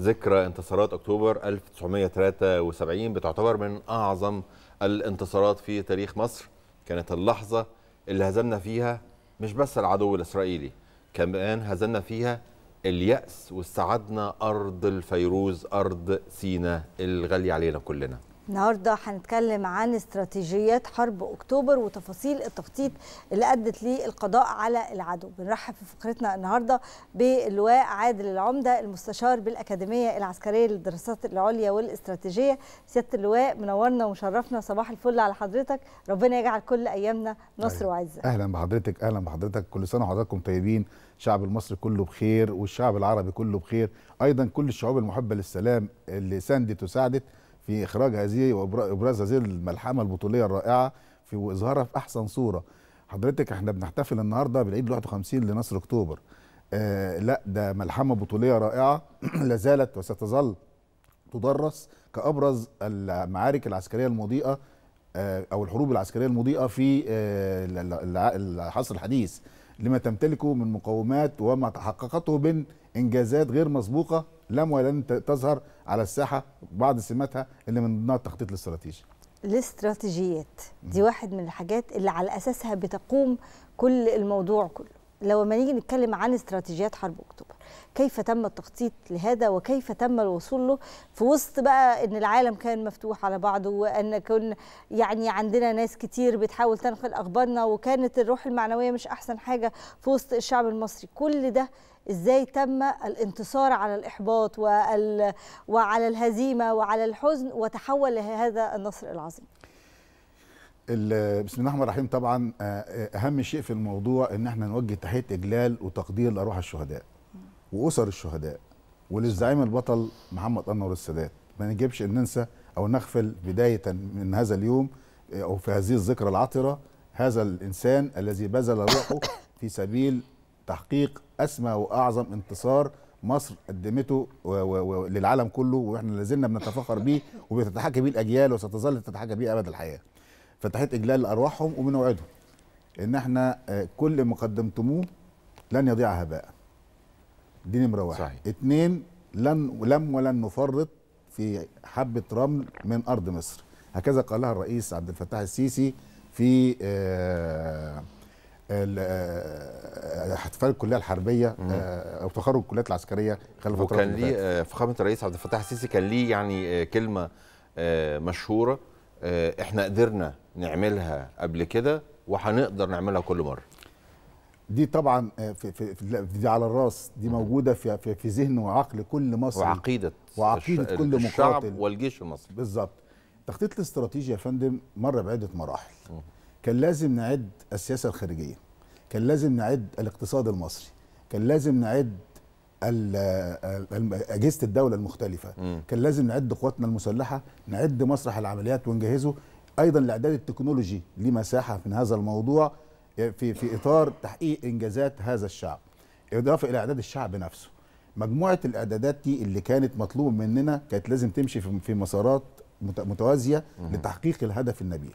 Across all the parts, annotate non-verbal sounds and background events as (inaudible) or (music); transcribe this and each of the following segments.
ذكرى انتصارات اكتوبر 1973 بتعتبر من اعظم الانتصارات في تاريخ مصر كانت اللحظه اللي هزمنا فيها مش بس العدو الاسرائيلي كمان هزمنا فيها الياس واستعدنا ارض الفيروز ارض سينا الغاليه علينا كلنا النهارده هنتكلم عن استراتيجيات حرب اكتوبر وتفاصيل التخطيط اللي ادت للقضاء على العدو بنرحب في فقرتنا النهارده باللواء عادل العمده المستشار بالاكاديميه العسكريه للدراسات العليا والاستراتيجيه سياده اللواء منورنا ومشرفنا صباح الفل على حضرتك ربنا يجعل كل ايامنا نصر وعزه اهلا بحضرتك اهلا بحضرتك كل سنه وحضراتكم طيبين الشعب المصري كله بخير والشعب العربي كله بخير ايضا كل الشعوب المحبه للسلام اللي ساندت وساعدت في اخراج هذه وابراز هذه الملحمه البطوليه الرائعه في واظهارها في احسن صوره حضرتك احنا بنحتفل النهارده بالعيد 51 لنصر اكتوبر آه لا ده ملحمه بطوليه رائعه (clears throat) لازالت وستظل تدرس كابرز المعارك العسكريه المضيئه آه او الحروب العسكريه المضيئه في آه العصر الحديث لما تمتلكه من مقومات وما تحققته من انجازات غير مسبوقه لم ولن تظهر على الساحه بعض سماتها اللي من ضمنها التخطيط الاستراتيجي الاستراتيجيات دي واحد من الحاجات اللي على اساسها بتقوم كل الموضوع كله لو ما نيجي نتكلم عن استراتيجيات حرب اكتوبر كيف تم التخطيط لهذا وكيف تم الوصول له في وسط بقى ان العالم كان مفتوح على بعضه وان كنا يعني عندنا ناس كتير بتحاول تنقل اخبارنا وكانت الروح المعنويه مش احسن حاجه في وسط الشعب المصري كل ده ازاي تم الانتصار على الاحباط وال... وعلى الهزيمه وعلى الحزن وتحول لهذا النصر العظيم بسم الله الرحمن الرحيم طبعا آه، آه، اهم شيء في الموضوع ان احنا نوجه تحيه اجلال وتقدير لارواح الشهداء واسر الشهداء وللزعيم البطل محمد انور السادات ما نجيبش ان ننسى او نغفل بدايه من هذا اليوم آه، او في هذه الذكرى العطره هذا الانسان الذي بذل روحه في سبيل تحقيق اسمى واعظم انتصار مصر قدمته للعالم كله واحنا لازلنا بنتفاخر بيه وبتتحكى بيه الاجيال وستظل تتحكى بيه ابد الحياه. فتحيه اجلال لارواحهم وبنوعدهم ان احنا آه، كل ما قدمتموه لن يضيع هباء. دي نمره واحد صحيح. اتنين لن لم ولن نفرط في حبه رمل من ارض مصر هكذا قالها الرئيس عبد الفتاح السيسي في آه، آه، احتفال الكليه الحربيه آه، او تخرج الكليات العسكريه خلال فتره وكان ليه فخامه الرئيس عبد الفتاح السيسي كان ليه يعني كلمه مشهوره احنا قدرنا نعملها قبل كده وهنقدر نعملها كل مره دي طبعا آه، في في دي على الراس دي موجوده في في, في ذهن وعقل كل مصري وعقيده وعقيده الش... كل الشعب مقاتل والجيش المصري بالظبط تخطيط الاستراتيجي يا فندم مر بعده مراحل كان لازم نعد السياسه الخارجيه كان لازم نعد الاقتصاد المصري كان لازم نعد اجهزه الدوله المختلفه م. كان لازم نعد قواتنا المسلحه نعد مسرح العمليات ونجهزه ايضا الاعداد التكنولوجي لمساحه مساحه من هذا الموضوع في في اطار تحقيق انجازات هذا الشعب اضافه الى اعداد الشعب نفسه مجموعه الاعدادات دي اللي كانت مطلوب مننا كانت لازم تمشي في مسارات متوازيه لتحقيق الهدف النبيل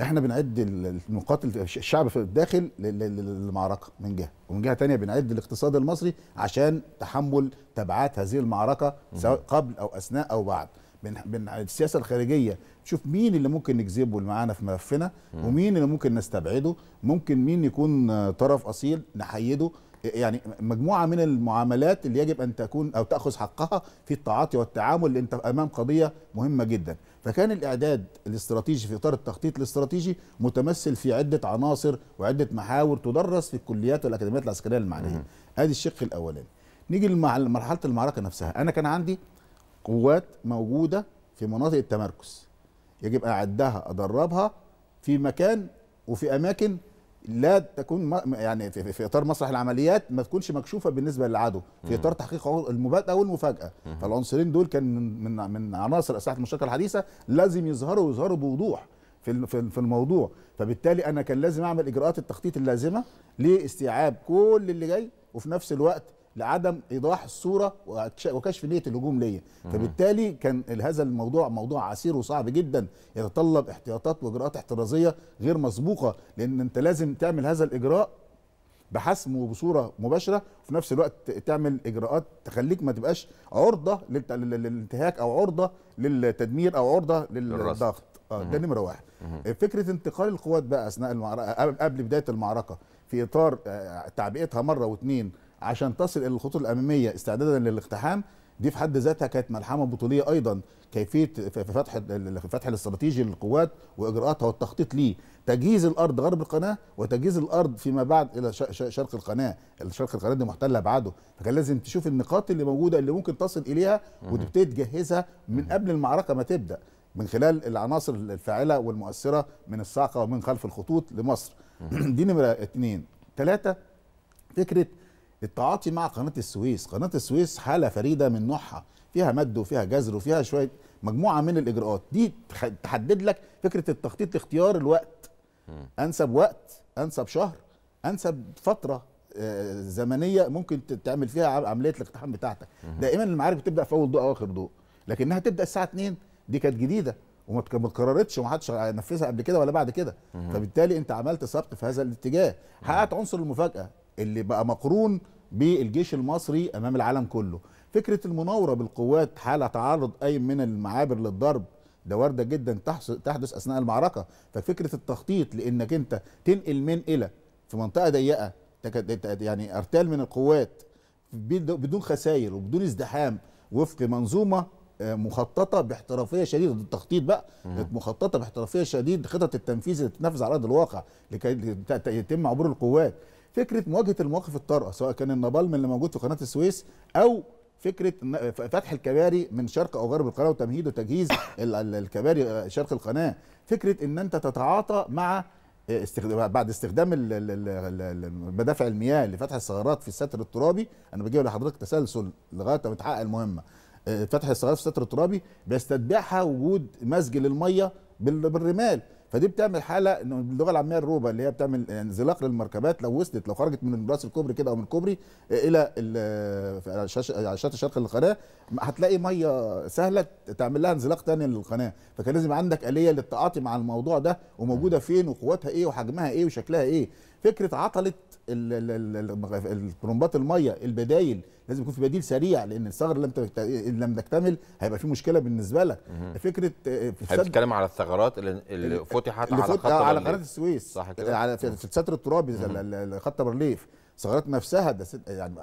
احنا بنعد النقاط الشعب في الداخل للمعركه من جهه ومن جهه ثانيه بنعد الاقتصاد المصري عشان تحمل تبعات هذه المعركه سواء قبل او اثناء او بعد السياسه الخارجيه شوف مين اللي ممكن نجذبه معانا في ملفنا ومين اللي ممكن نستبعده ممكن مين يكون طرف اصيل نحيده يعني مجموعه من المعاملات اللي يجب ان تكون او تاخذ حقها في التعاطي والتعامل اللي انت امام قضيه مهمه جدا فكان الاعداد الاستراتيجي في اطار التخطيط الاستراتيجي متمثل في عده عناصر وعده محاور تدرس في الكليات والاكاديميات العسكريه المعنيه ادي الشق الاولاني نيجي لمرحله المعركه نفسها انا كان عندي قوات موجوده في مناطق التمركز يجب اعدها ادربها في مكان وفي اماكن لا تكون يعني في اطار مسرح العمليات ما تكونش مكشوفه بالنسبه للعدو في اطار تحقيق او والمفاجاه فالعنصرين دول كان من من عناصر اسلحه المشتركه الحديثه لازم يظهروا ويظهروا بوضوح في في الموضوع فبالتالي انا كان لازم اعمل اجراءات التخطيط اللازمه لاستيعاب كل اللي جاي وفي نفس الوقت لعدم ايضاح الصوره وكشف نيه الهجوم ليا فبالتالي كان هذا الموضوع موضوع عسير وصعب جدا يتطلب احتياطات واجراءات احترازيه غير مسبوقه لان انت لازم تعمل هذا الاجراء بحسم وبصوره مباشره وفي نفس الوقت تعمل اجراءات تخليك ما تبقاش عرضه للانتهاك او عرضه للتدمير او عرضه للضغط اه ده نمره واحد آه، فكره انتقال القوات بقى اثناء المعركه قبل بدايه المعركه في اطار آه، تعبئتها مره واثنين عشان تصل الى الخطوط الاماميه استعدادا للاقتحام دي في حد ذاتها كانت ملحمه بطوليه ايضا كيفيه في فتح الفتح الاستراتيجي للقوات واجراءاتها والتخطيط ليه تجهيز الارض غرب القناه وتجهيز الارض فيما بعد الى شرق القناه شرق القناه دي محتله بعده فكان لازم تشوف النقاط اللي موجوده اللي ممكن تصل اليها وتبتدي تجهزها من قبل المعركه ما تبدا من خلال العناصر الفاعله والمؤثره من الصاعقه ومن خلف الخطوط لمصر (clears throat) دي نمره اثنين ثلاثه فكره التعاطي مع قناه السويس قناه السويس حاله فريده من نوعها فيها مد وفيها جزر وفيها شويه مجموعه من الاجراءات دي تحدد لك فكره التخطيط لاختيار الوقت انسب وقت انسب شهر انسب فتره آه، زمنيه ممكن تعمل فيها عمليه الاقتحام بتاعتك دائما المعارك بتبدا في اول ضوء او اخر ضوء لكنها تبدا الساعه 2 دي كانت جديده وما اتكررتش وما حدش نفذها قبل كده ولا بعد كده فبالتالي انت عملت سبق في هذا الاتجاه حققت عنصر المفاجاه اللي بقى مقرون بالجيش المصري امام العالم كله فكره المناوره بالقوات حال تعرض اي من المعابر للضرب ده وارده جدا تحدث اثناء المعركه ففكره التخطيط لانك انت تنقل من الى في منطقه ضيقه يعني ارتال من القوات بدون خسائر وبدون ازدحام وفق منظومه آه، مخططه باحترافيه شديده التخطيط بقى كانت مخططه باحترافيه شديده خطط التنفيذ اللي بتتنفذ على ارض الواقع لكي يتم عبور القوات فكره مواجهه المواقف الطارئه سواء كان النابالم اللي موجود في قناه السويس او فكره فتح الكباري من شرق او غرب القناه وتمهيد وتجهيز الكباري آه، شرق القناه فكره ان انت تتعاطى مع آه، استخدام بعد استخدام مدافع المياه لفتح الثغرات في الستر الترابي انا بجيب لحضرتك تسلسل لغايه ما تحقق المهمه آه، فتح الثغرات في الستر الترابي بيستتبعها وجود مزج للميه بالرمال فدي بتعمل حاله انه باللغه العاميه الروبا اللي هي بتعمل يعني انزلاق للمركبات لو وصلت لو خرجت من راس الكوبري كده او من الكوبري الى شط الشرق للقناه هتلاقي ميه سهله تعمل لها انزلاق ثاني للقناه فكان لازم عندك اليه للتعاطي مع الموضوع ده وموجوده فين وقوتها ايه وحجمها ايه وشكلها ايه فكره عطلت الطرمبات الميه البدايل لازم يكون في بديل سريع لان الثغر لم لم تكتمل هيبقى في مشكله بالنسبه لك فكره آه، في بتتكلم على الثغرات اللي, اللي فتحت اللي على خط على قناه السويس صح كده على في الستر الترابي خط برليف ثغرات نفسها ده ست يعني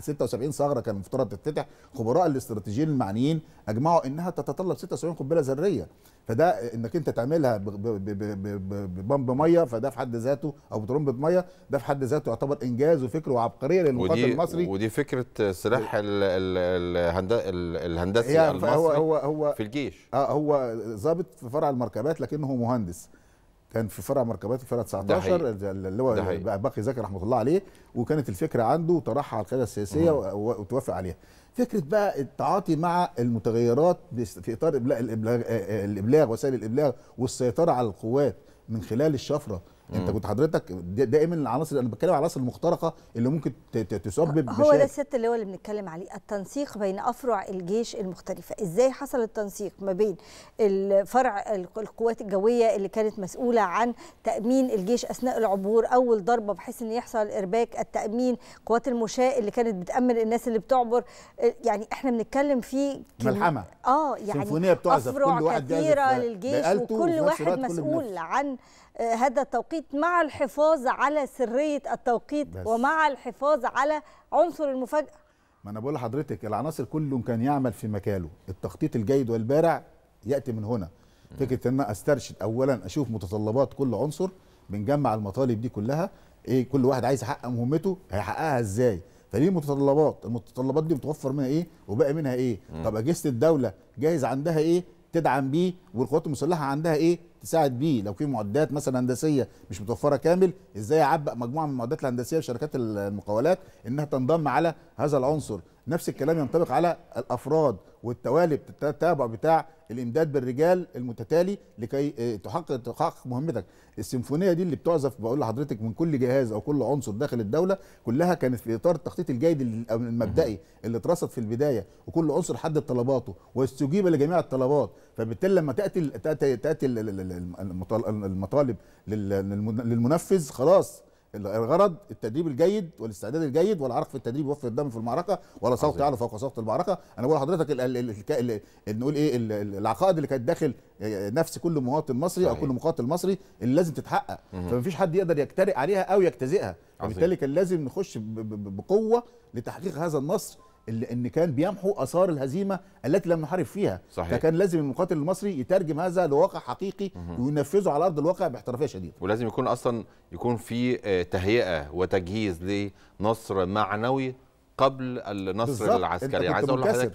76 ثغره كان المفترض تتفتح خبراء الاستراتيجيين المعنيين اجمعوا انها تتطلب 76 قنبله ذريه فده انك انت تعملها ببمب ميه فده في حد ذاته او بترمب ميه ده في حد ذاته يعتبر انجاز وفكر وعبقريه للمقاتل المصري ودي فكره سلاح الهندسي المصري هو هو هو في الجيش اه هو ظابط في فرع المركبات لكنه مهندس كان في فرع مركبات الفرع 19 اللي هو باقي زكي رحمه الله عليه وكانت الفكره عنده وطرحها على القياده السياسيه وتوافق عليها فكره بقى التعاطي مع المتغيرات في اطار الابلاغ, آه، آه، الإبلاغ وسائل الابلاغ والسيطره على القوات من خلال الشفره انت كنت حضرتك دائما العناصر انا بتكلم على العناصر المخترقه اللي ممكن تسبب هو ده الست اللي هو اللي بنتكلم عليه التنسيق بين افرع الجيش المختلفه ازاي حصل التنسيق ما بين الفرع القوات الجويه اللي كانت مسؤوله عن تامين الجيش اثناء العبور اول ضربه بحيث ان يحصل ارباك التامين قوات المشاة اللي كانت بتامن الناس اللي بتعبر آه، يعني احنا بنتكلم في ملحمه اه يعني سيمفونيه بتعزف كل واحد كثيره للجيش وكل واحد مسؤول عن هذا التوقيت مع الحفاظ على سريه التوقيت بس. ومع الحفاظ على عنصر المفاجاه ما انا بقول لحضرتك العناصر كله كان يعمل في مكانه التخطيط الجيد والبارع ياتي من هنا فكره ان استرشد اولا اشوف متطلبات كل عنصر بنجمع المطالب دي كلها ايه كل واحد عايز يحقق مهمته هيحققها ازاي فليه متطلبات المتطلبات دي متوفر منها ايه وباقي منها ايه طب اجهزه الدوله جاهز عندها ايه تدعم بيه والقوات المسلحه عندها ايه تساعد بيه لو في معدات مثلا هندسيه مش متوفره كامل ازاي اعبأ مجموعه من المعدات الهندسيه في شركات المقاولات انها تنضم على هذا العنصر نفس الكلام ينطبق على الافراد والتوالي التتابع بتاع الامداد بالرجال المتتالي لكي آه، تحقق تحقق مهمتك السيمفونيه دي اللي بتعزف بقول لحضرتك من كل جهاز او كل عنصر داخل الدوله كلها كانت في اطار التخطيط الجيد المبدئي اللي اترصد في البدايه وكل عنصر حدد طلباته واستجيب لجميع الطلبات فبالتالي لما تاتي تاتي, تأتي المطالب للمنفذ خلاص الغرض التدريب الجيد والاستعداد الجيد والعرق في التدريب يوفر الدم في المعركه ولا صوت يعلو يعني فوق صوت المعركه انا بقول لحضرتك نقول ايه العقائد اللي كانت داخل آه، آه، نفس كل مواطن مصري صحيح. او كل مقاتل مصري اللي لازم تتحقق فمفيش حد يقدر يجترئ عليها او يجتزئها وبالتالي كان لازم نخش بقوه لتحقيق هذا النصر ان كان بيمحو اثار الهزيمه التي لم نحارب فيها صحيح. فكان لازم المقاتل المصري يترجم هذا لواقع حقيقي وينفذه على ارض الواقع باحترافيه شديده ولازم يكون اصلا يكون في آه، تهيئه وتجهيز لنصر معنوي قبل النصر بالزبط. العسكري عايز اقول لحضرتك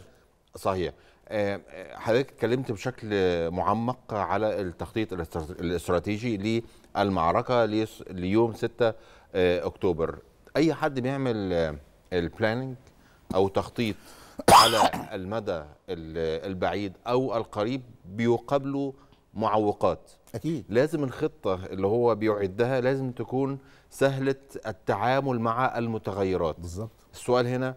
صحيح آه، آه، حضرتك اتكلمت بشكل معمق على التخطيط الاستراتيجي للمعركه ليوم 6 اكتوبر اي حد بيعمل البلاننج او تخطيط على المدى البعيد او القريب بيقابله معوقات اكيد لازم الخطه اللي هو بيعدها لازم تكون سهله التعامل مع المتغيرات بالظبط السؤال هنا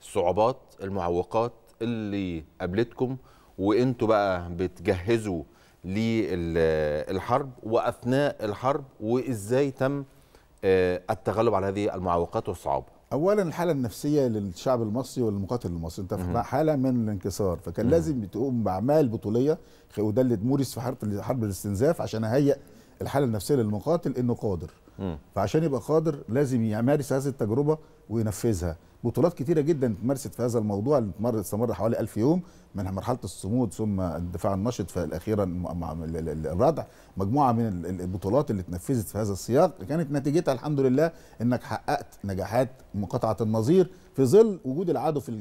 الصعوبات المعوقات اللي قابلتكم وانتوا بقى بتجهزوا للحرب واثناء الحرب وازاي تم آه، التغلب على هذه المعوقات والصعوبات اولا الحاله النفسيه للشعب المصري والمقاتل المصري انت في حاله من الانكسار فكان لازم تقوم باعمال بطوليه وده اللي موريس في حرب حرب الاستنزاف عشان اهيئ الحاله النفسيه للمقاتل انه قادر فعشان يبقى قادر لازم يمارس هذه التجربه وينفذها بطولات كتيره جدا اتمارست في هذا الموضوع اللي استمر حوالي 1000 يوم منها مرحله الصمود ثم الدفاع النشط فاخيرا الردع مجموعه من البطولات اللي اتنفذت في هذا السياق كانت نتيجتها الحمد لله انك حققت نجاحات مقاطعه النظير في ظل وجود العدو في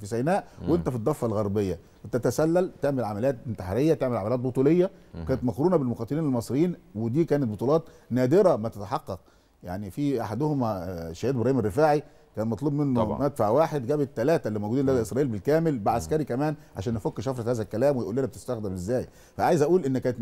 في سيناء وانت في الضفه الغربيه تتسلل تعمل عمليات انتحاريه تعمل عمليات بطوليه كانت مقرونه بالمقاتلين المصريين ودي كانت بطولات نادره ما تتحقق يعني في احدهما آه، شهيد ابراهيم الرفاعي كان مطلوب منه طبعا. مدفع واحد جاب الثلاثه اللي موجودين لدى اسرائيل بالكامل بعسكري كمان عشان نفك شفره هذا الكلام ويقول لنا بتستخدم ازاي فعايز اقول ان كانت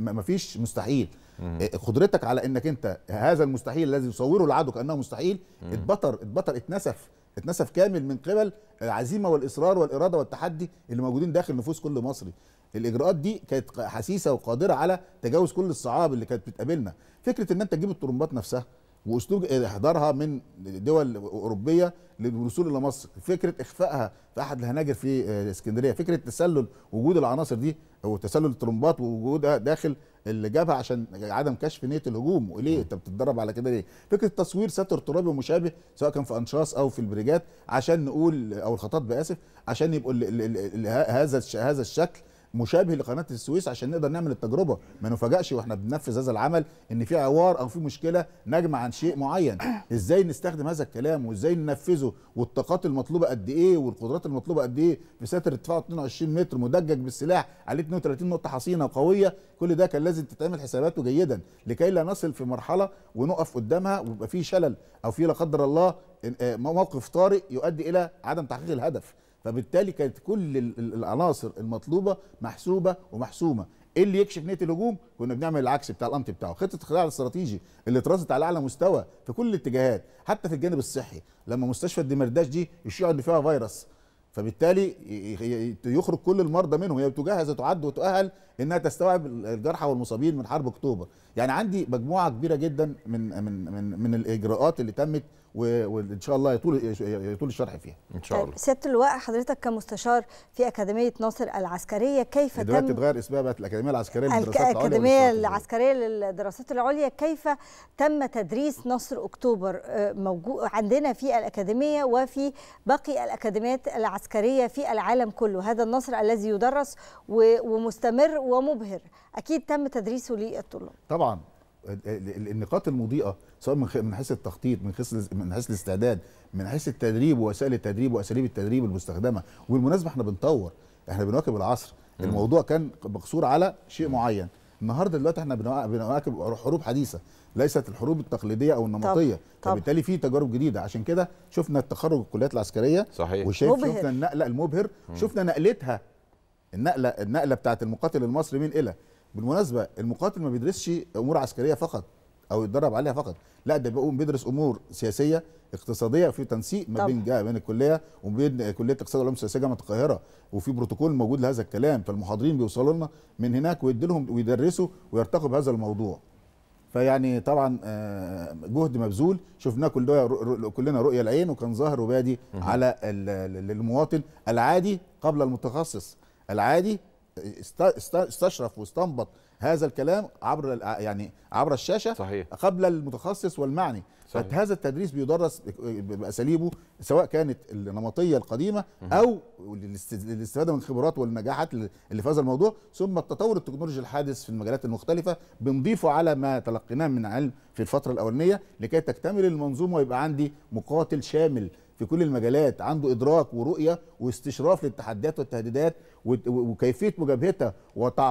ما فيش مستحيل آه، قدرتك على انك انت هذا المستحيل الذي يصوره العدو كانه مستحيل اتبطر اتبطر اتنسف اتنسف كامل من قبل العزيمه والاصرار والاراده والتحدي اللي موجودين داخل نفوس كل مصري الاجراءات دي كانت حسيسه وقادره على تجاوز كل الصعاب اللي كانت بتقابلنا فكره ان انت تجيب الطرمبات نفسها واسلوب احضارها من دول اوروبيه للوصول الى مصر فكره اخفائها في احد الهناجر في آه، اسكندريه فكره تسلل وجود العناصر دي او تسلل الطرمبات ووجودها داخل الجبهه عشان عدم كشف نيه الهجوم وليه انت بتتدرب على كده ليه فكره تصوير ستر ترابي مشابه سواء كان في انشاص او في البريجات عشان نقول او الخطاط باسف عشان يبقوا هذا هذا الشكل مشابه لقناه السويس عشان نقدر نعمل التجربه ما نفاجئش واحنا بننفذ هذا العمل ان في عوار او في مشكله نجمع عن شيء معين (coughs) ازاي نستخدم هذا الكلام وازاي ننفذه والطاقات المطلوبه قد ايه والقدرات المطلوبه قد ايه في ساتر ارتفاعه 22 متر مدجج بالسلاح عليه 32 نقطه حصينه وقويه كل ده كان لازم تتعمل حساباته جيدا لكي لا نصل في مرحله ونقف قدامها ويبقى في شلل او في لا قدر الله آه، موقف طارئ يؤدي الى عدم تحقيق الهدف فبالتالي كانت كل العناصر المطلوبه محسوبه ومحسومه ايه اللي يكشف نيه الهجوم كنا بنعمل العكس بتاع الانت بتاعه خطه الخلاع الاستراتيجي اللي اترصت على اعلى مستوى في كل الاتجاهات حتى في الجانب الصحي لما مستشفى الدمرداش دي يشيع ان فيها فيروس فبالتالي يخرج كل المرضى منهم هي بتجهز وتعد وتؤهل انها تستوعب الجرحى والمصابين من حرب اكتوبر يعني عندي مجموعه كبيره جدا من من من, من الاجراءات اللي تمت وان شاء الله يطول يطول الشرح فيها ان شاء طيب، الله سياده اللواء حضرتك كمستشار في اكاديميه ناصر العسكريه كيف دلوقتي تم اتغير اسمها بقت الاكاديميه العسكريه للدراسات العليا الاكاديميه العسكريه للدراسات العليا كيف تم تدريس نصر اكتوبر آه، موجود عندنا في الاكاديميه وفي باقي الاكاديميات العسكريه في العالم كله هذا النصر الذي يدرس ومستمر ومبهر اكيد تم تدريسه للطلاب طبعا النقاط المضيئه سواء من حيث التخطيط من حيث من حيث الاستعداد من حيث التدريب ووسائل التدريب واساليب التدريب المستخدمه وبالمناسبه احنا بنطور احنا بنواكب العصر الموضوع كان مقصور على شيء معين النهارده دلوقتي احنا بنواكب حروب حديثه ليست الحروب التقليديه او النمطيه طب فبالتالي في تجارب جديده عشان كده شفنا التخرج الكليات العسكريه صحيح وشايف شفنا النقله المبهر مم. شفنا نقلتها النقله النقله بتاعه المقاتل المصري من الى بالمناسبه المقاتل ما بيدرسش امور عسكريه فقط او يتدرب عليها فقط لا ده بيقوم بيدرس امور سياسيه اقتصاديه وفي تنسيق ما بين جهه بين الكليه وبين كليه اقتصاد والعلوم السياسيه جامعه القاهره وفي بروتوكول موجود لهذا الكلام فالمحاضرين بيوصلوا لنا من هناك ويدي لهم ويدرسوا ويرتقوا بهذا الموضوع فيعني طبعا آه، جهد مبذول شفناه كل كلنا رؤيه العين وكان ظاهر وبادي على المواطن العادي قبل المتخصص العادي استشرف واستنبط هذا الكلام عبر يعني عبر الشاشه صحيح. قبل المتخصص والمعني صحيح. فهذا التدريس بيدرس باساليبه سواء كانت النمطيه القديمه او للاستفاده من الخبرات والنجاحات اللي في هذا الموضوع ثم التطور التكنولوجي الحادث في المجالات المختلفه بنضيفه على ما تلقيناه من علم في الفتره الاولانيه لكي تكتمل المنظومه ويبقى عندي مقاتل شامل في كل المجالات عنده إدراك ورؤية واستشراف للتحديات والتهديدات وكيفية مجابهتها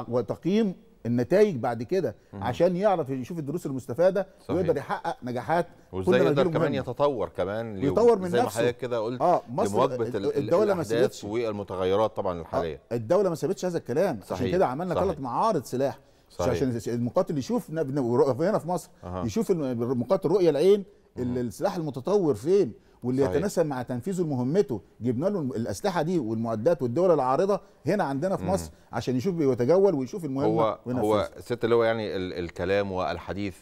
وتقييم النتائج بعد كده عشان يعرف يشوف الدروس المستفاده صحيح. ويقدر يحقق نجاحات وازاي يقدر كمان يتطور كمان يطور من زي نفسه زي ما حضرتك كده قلت آه لمواجهه الدوله ما سابتش والمتغيرات طبعا آه، الحاليه آه الدوله ما سابتش هذا الكلام صحيح. عشان كده عملنا ثلاث معارض سلاح صحيح. عشان المقاتل يشوف هنا في مصر أه. يشوف المقاتل رؤيه العين السلاح المتطور فين واللي صحيح. يتناسب مع تنفيذه لمهمته جبنا له الاسلحه دي والمعدات والدول العارضه هنا عندنا في مم. مصر عشان يشوف بيتجول ويشوف المهمه هو وينفذها. هو ست اللي هو يعني ال الكلام والحديث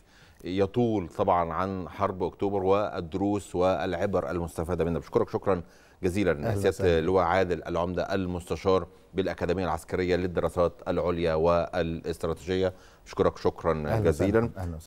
يطول طبعا عن حرب اكتوبر والدروس والعبر المستفاده منها بشكرك شكرا جزيلا سياده اللواء عادل العمده المستشار بالاكاديميه العسكريه للدراسات العليا والاستراتيجيه بشكرك شكرا أهلا جزيلا أهلا.